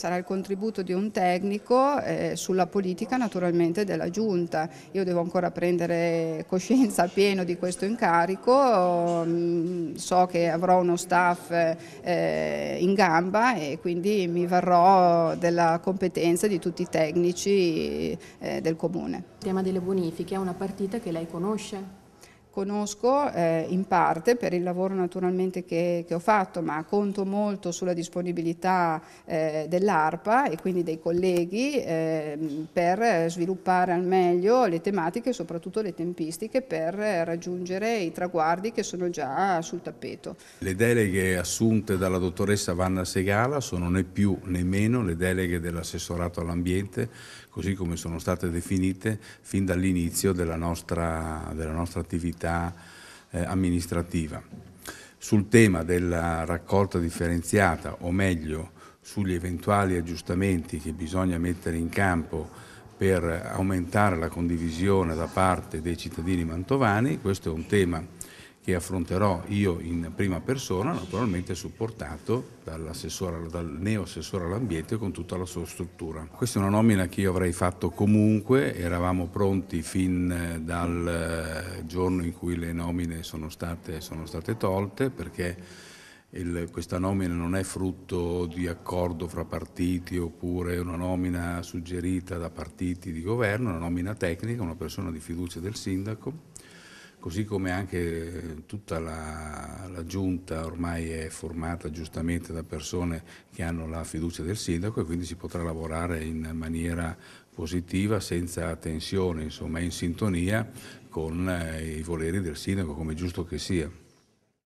sarà il contributo di un tecnico eh, sulla politica naturalmente della Giunta. Io devo ancora prendere coscienza pieno di questo incarico, mm, so che avrò uno staff eh, in gamba e quindi mi varrò della competenza di tutti i tecnici eh, del Comune. Il tema delle bonifiche è una partita che lei conosce? conosco eh, in parte per il lavoro naturalmente che, che, ho fatto, ma conto molto sulla disponibilità eh, dell'ARPA e quindi dei colleghi eh, per sviluppare al meglio le tematiche e soprattutto le tempistiche per raggiungere i traguardi che sono già sul tappeto. Le deleghe assunte dalla dottoressa Vanna Segala sono né più né meno le deleghe dell'assessorato all'ambiente, così come sono state definite fin dall'inizio della, della nostra attività l'autorità eh, amministrativa. Sul tema della raccolta differenziata, o meglio sugli eventuali aggiustamenti che bisogna mettere in campo per aumentare la condivisione da parte dei cittadini mantovani, questo è un tema che affronterò io in prima persona, naturalmente supportato dal neo assessore all'ambiente con tutta la sua struttura. Questa è una nomina che io avrei fatto comunque, eravamo pronti fin dal eh, giorno in cui le nomine sono state, sono state tolte perché il, questa nomina non è frutto di accordo fra partiti oppure una nomina suggerita da partiti di governo, è una nomina tecnica, una persona di fiducia del sindaco così come anche eh, tutta la, la, giunta ormai è formata giustamente da persone che hanno la fiducia del sindaco e quindi si potrà lavorare in maniera positiva, senza tensione, insomma in sintonia con eh, i voleri del sindaco, come è giusto che sia.